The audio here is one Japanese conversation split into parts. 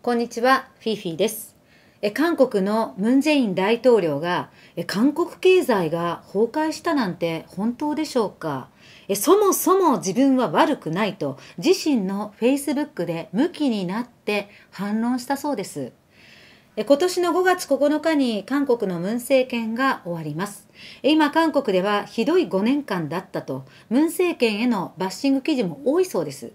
こんにちは、フィフィです。え韓国のムン・ジェイン大統領がえ韓国経済が崩壊したなんて本当でしょうかえそもそも自分は悪くないと自身のフェイスブックで向きになって反論したそうです。今年の5月9日に韓国のムン政権が終わります。今、韓国ではひどい5年間だったと、ムン政権へのバッシング記事も多いそうです。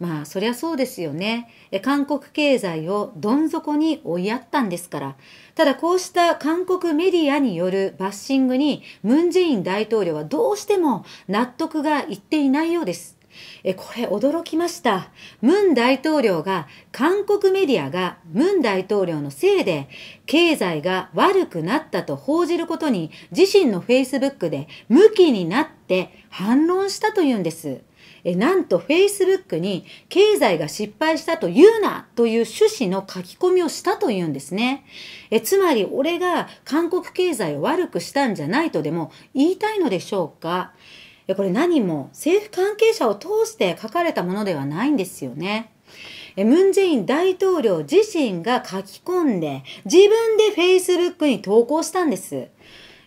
まあそりゃそうですよね。韓国経済をどん底に追いやったんですから。ただこうした韓国メディアによるバッシングにムン・ジェイン大統領はどうしても納得がいっていないようです。え、これ驚きました。ムン大統領が、韓国メディアがムン大統領のせいで、経済が悪くなったと報じることに、自身のフェイスブックで、向きになって反論したというんです。えなんと Facebook に経済が失敗したと言うなという趣旨の書き込みをしたというんですね。えつまり俺が韓国経済を悪くしたんじゃないとでも言いたいのでしょうかこれ何も政府関係者を通して書かれたものではないんですよね。ムン・ジェイン大統領自身が書き込んで、自分で Facebook に投稿したんです。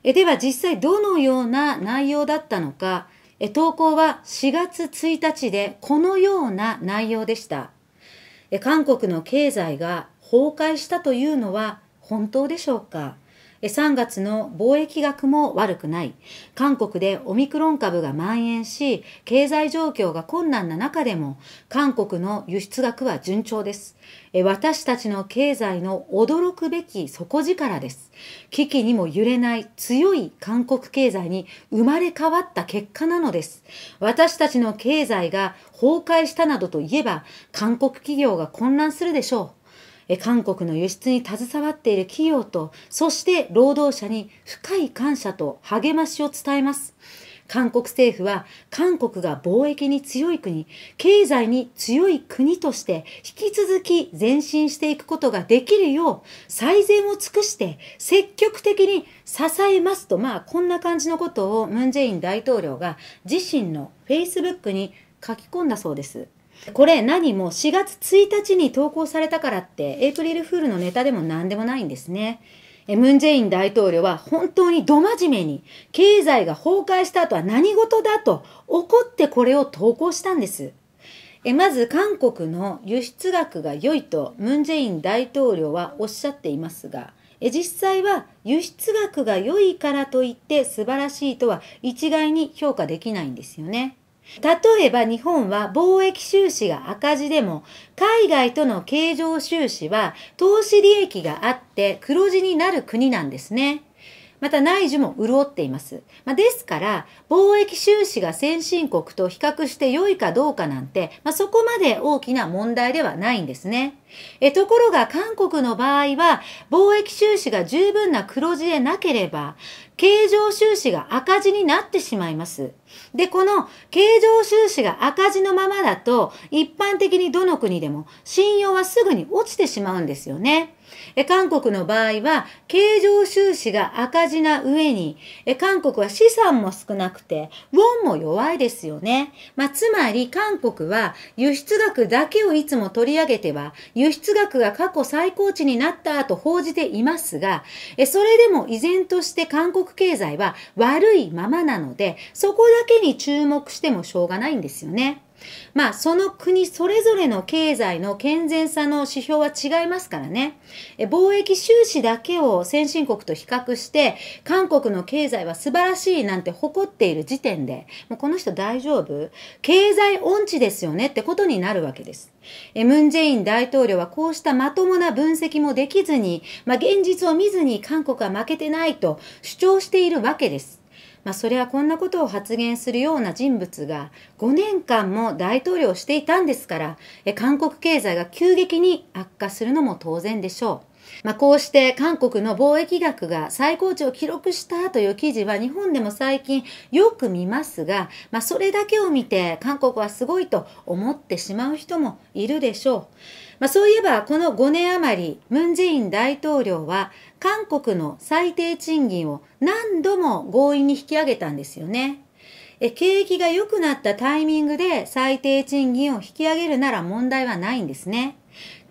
では実際どのような内容だったのか、え投稿は4月1日でこのような内容でした。韓国の経済が崩壊したというのは本当でしょうか3月の貿易額も悪くない。韓国でオミクロン株が蔓延し、経済状況が困難な中でも、韓国の輸出額は順調です。私たちの経済の驚くべき底力です。危機にも揺れない強い韓国経済に生まれ変わった結果なのです。私たちの経済が崩壊したなどといえば、韓国企業が混乱するでしょう。韓国の輸出に携わっている企業と、そして労働者に深い感謝と励ましを伝えます。韓国政府は韓国が貿易に強い国、経済に強い国として引き続き前進していくことができるよう最善を尽くして積極的に支えますと、まあこんな感じのことをムン・ジェイン大統領が自身の Facebook に書き込んだそうです。これ何も4月1日に投稿されたからって、エイプリルフールのネタでも何でもないんですね。ムン・ジェイン大統領は本当にど真面目に、経済が崩壊した後は何事だと怒ってこれを投稿したんです。えまず韓国の輸出額が良いとムン・ジェイン大統領はおっしゃっていますが、え実際は輸出額が良いからといって素晴らしいとは一概に評価できないんですよね。例えば日本は貿易収支が赤字でも、海外との経常収支は投資利益があって黒字になる国なんですね。また内需も潤っています。まあ、ですから、貿易収支が先進国と比較して良いかどうかなんて、まあ、そこまで大きな問題ではないんですね。えところが韓国の場合は、貿易収支が十分な黒字でなければ、経常収支が赤字になってしまいます。で、この経常収支が赤字のままだと、一般的にどの国でも信用はすぐに落ちてしまうんですよね。え韓国の場合は、経常収支が赤字な上に、え韓国は資産も少なくて、ウォンも弱いですよね。まあ、つまり、韓国は輸出額だけをいつも取り上げては、輸出額が過去最高値になったと報じていますが、えそれでも依然として韓国経済は悪いままなので、そこだけに注目してもしょうがないんですよね。まあ、その国それぞれの経済の健全さの指標は違いますからね。貿易収支だけを先進国と比較して、韓国の経済は素晴らしいなんて誇っている時点で、もうこの人大丈夫経済音痴ですよねってことになるわけです。ムン・ジェイン大統領はこうしたまともな分析もできずに、まあ、現実を見ずに韓国は負けてないと主張しているわけです。まあ、それはこんなことを発言するような人物が5年間も大統領をしていたんですから、え韓国経済が急激に悪化するのも当然でしょう。まあ、こうして韓国の貿易額が最高値を記録したという記事は日本でも最近よく見ますが、まあ、それだけを見て韓国はすごいと思ってしまう人もいるでしょう。まあ、そういえばこの5年余り、ムン・ジェイン大統領は韓国の最低賃金を何度も強引に引き上げたんですよね。え景気が良くなったタイミングで最低賃金を引き上げるなら問題はないんですね。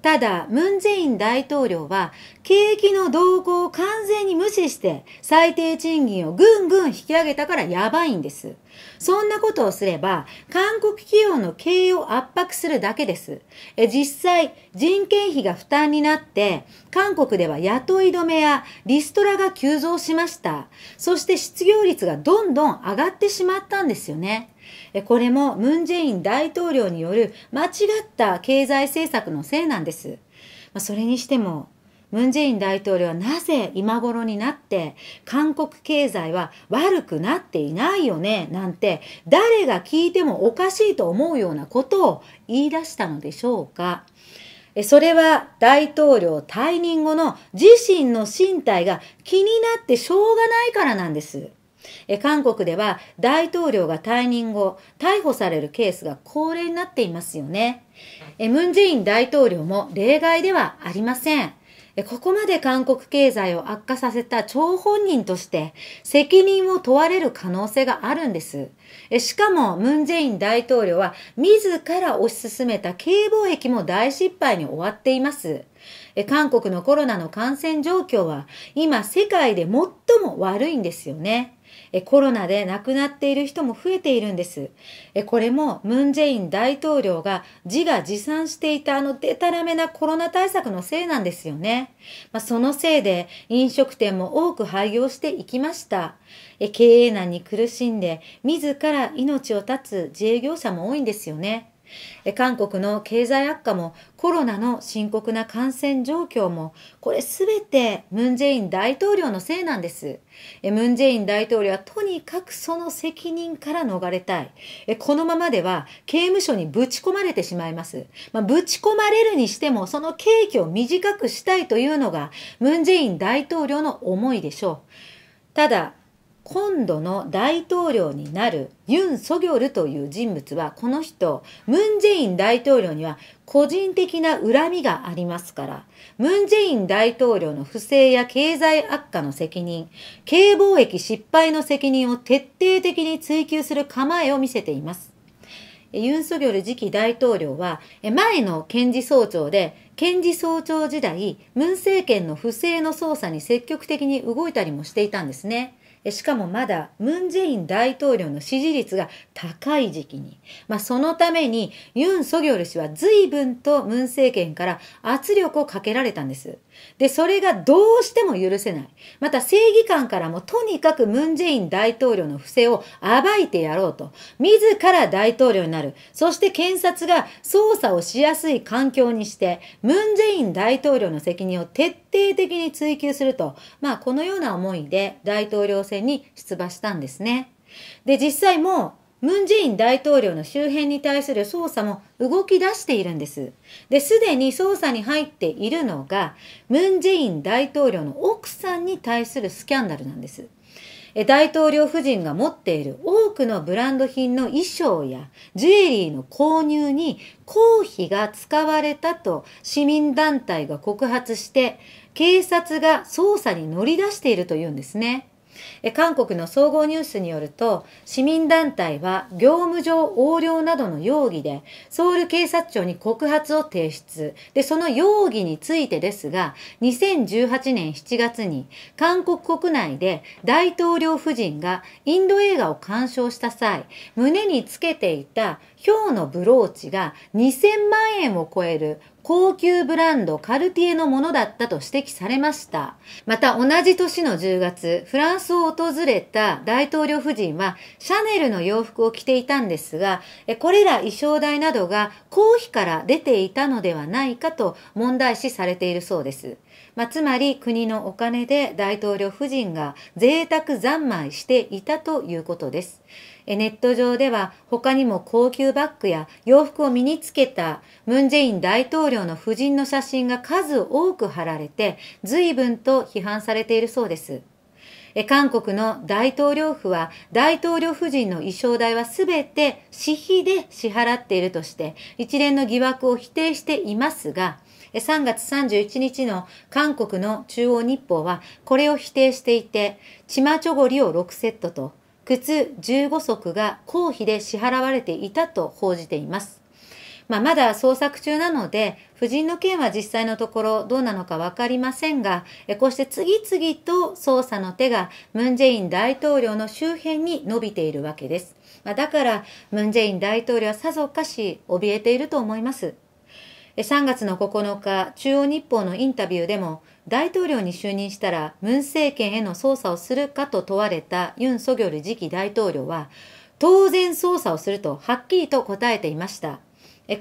ただ、ムン・ジェイン大統領は、景気の動向を完全に無視して、最低賃金をぐんぐん引き上げたからやばいんです。そんなことをすれば、韓国企業の経営を圧迫するだけです。え実際、人件費が負担になって、韓国では雇い止めやリストラが急増しました。そして失業率がどんどん上がってしまったんですよね。これもムン・ジェイン大統領による間違った経済政策のせいなんです。まそれにしてもムン・ジェイン大統領はなぜ今頃になって韓国経済は悪くなっていないよねなんて誰が聞いてもおかしいと思うようなことを言い出したのでしょうかそれは大統領退任後の自身の身体が気になってしょうがないからなんです。え韓国では大統領が退任後、逮捕されるケースが恒例になっていますよね。えムン・ジェイン大統領も例外ではありません。ここまで韓国経済を悪化させた張本人として責任を問われる可能性があるんです。しかもムンジェイン大統領は自ら推し進めた軽貿易も大失敗に終わっています。韓国のコロナの感染状況は今世界で最も悪いんですよね。えコロナで亡くなっている人も増えているんです。えこれもムン・ジェイン大統領が自画自賛していたあのデタラメなコロナ対策のせいなんですよね。まあ、そのせいで飲食店も多く廃業していきました。え経営難に苦しんで自ら命を絶つ自営業者も多いんですよね。韓国の経済悪化もコロナの深刻な感染状況も、これすべてムン・ジェイン大統領のせいなんです。ムン・ジェイン大統領はとにかくその責任から逃れたい。このままでは刑務所にぶち込まれてしまいます。まあ、ぶち込まれるにしても、その刑期を短くしたいというのが、ムン・ジェイン大統領の思いでしょう。ただ、今度の大統領になるユン・ソギョルという人物は、この人、ムン・ジェイン大統領には個人的な恨みがありますから、ムン・ジェイン大統領の不正や経済悪化の責任、経貿易失敗の責任を徹底的に追及する構えを見せています。ユン・ソギョル次期大統領は、前の検事総長で、検事総長時代、ムン政権の不正の捜査に積極的に動いたりもしていたんですね。しかもまだムン・ジェイン大統領の支持率が高い時期に、まあ、そのためにユン・ソギョル氏は随分とムン政権から圧力をかけられたんです。で、それがどうしても許せない。また正義感からもとにかくムンジェイン大統領の不正を暴いてやろうと。自ら大統領になる。そして検察が捜査をしやすい環境にして、ムンジェイン大統領の責任を徹底的に追及すると。まあ、このような思いで大統領選に出馬したんですね。で、実際もうムン・ジェイン大統領の周辺に対する捜査も動き出しているんです。で、すでに捜査に入っているのが、ムン・ジェイン大統領の奥さんに対するスキャンダルなんです。大統領夫人が持っている多くのブランド品の衣装やジュエリーの購入に公費が使われたと市民団体が告発して警察が捜査に乗り出しているというんですね。え韓国の総合ニュースによると市民団体は業務上横領などの容疑でソウル警察庁に告発を提出でその容疑についてですが2018年7月に韓国国内で大統領夫人がインド映画を鑑賞した際胸につけていたヒのブローチが2000万円を超える高級ブランドカルティエのものだったと指摘されました。また同じ年の10月、フランスを訪れた大統領夫人はシャネルの洋服を着ていたんですが、これら衣装代などが公費から出ていたのではないかと問題視されているそうです。まあ、つまり国のお金で大統領夫人が贅沢三昧していたということです。ネット上では他にも高級バッグや洋服を身につけたムン・ジェイン大統領の夫人の写真が数多く貼られて随分と批判されているそうです。韓国の大統領府は大統領夫人の衣装代は全て私費で支払っているとして一連の疑惑を否定していますが3月31日の韓国の中央日報はこれを否定していてチマチョゴリを6セットと靴15足が公費で支払われていたと報じています。まあ、まだ捜索中なので、夫人の件は実際のところどうなのかわかりませんが、こうして次々と捜査の手がムン・ジェイン大統領の周辺に伸びているわけです。まあ、だから、ムン・ジェイン大統領はさぞかし怯えていると思います。3月の9日、中央日報のインタビューでも、大統領に就任したらムン政権への捜査をするかと問われたユン・ソギョル次期大統領は、当然捜査をするとはっきりと答えていました。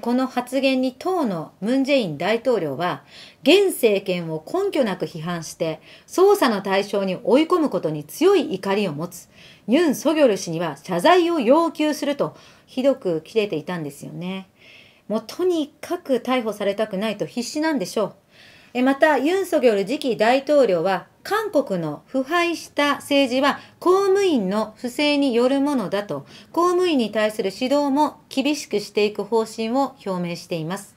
この発言に党のムン・ジェイン大統領は、現政権を根拠なく批判して、捜査の対象に追い込むことに強い怒りを持つ、ユン・ソギョル氏には謝罪を要求すると、ひどく切れていたんですよね。もうとにかく逮捕されたくないと必死なんでしょう。また、ユン・ソギョル次期大統領は、韓国の腐敗した政治は公務員の不正によるものだと、公務員に対する指導も厳しくしていく方針を表明しています。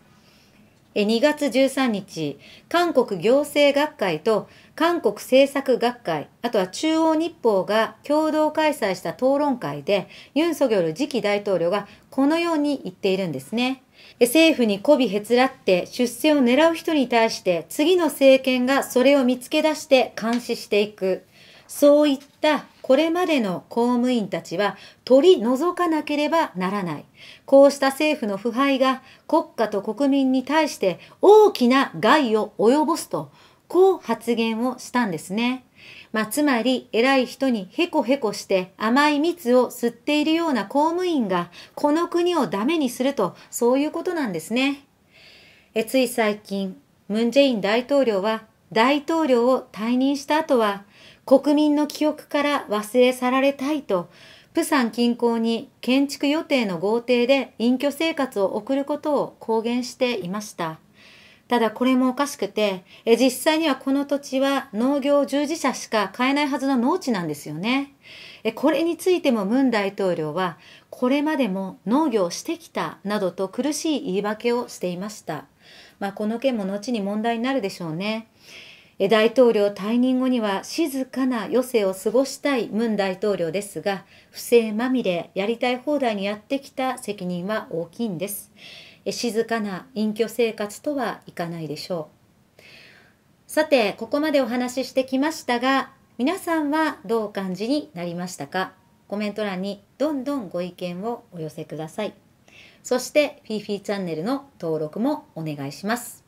2月13日、韓国行政学会と韓国政策学会、あとは中央日報が共同開催した討論会で、ユン・ソギョル次期大統領がこのように言っているんですね。政府に媚びへつらって出世を狙う人に対して次の政権がそれを見つけ出して監視していく。そういったこれまでの公務員たちは取り除かなければならない。こうした政府の腐敗が国家と国民に対して大きな害を及ぼすと、こう発言をしたんですね。まあ、つまり偉い人にへこへこして甘い蜜を吸っているような公務員がこの国をダメにするとそういうことなんですね。えつい最近、ムン・ジェイン大統領は大統領を退任した後は国民の記憶から忘れ去られたいとプサン近郊に建築予定の豪邸で隠居生活を送ることを公言していました。ただこれもおかしくて、え実際にはこの土地は農業従事者しか買えないはずの農地なんですよね。えこれについてもムン大統領は、これまでも農業してきたなどと苦しい言い訳をしていました。まあ、この件も後に問題になるでしょうね。大統領退任後には静かな余生を過ごしたいムン大統領ですが、不正まみれ、やりたい放題にやってきた責任は大きいんです。静かな隠居生活とはいかないでしょうさてここまでお話ししてきましたが皆さんはどうお感じになりましたかコメント欄にどんどんご意見をお寄せくださいそして f フ f ーチャンネルの登録もお願いします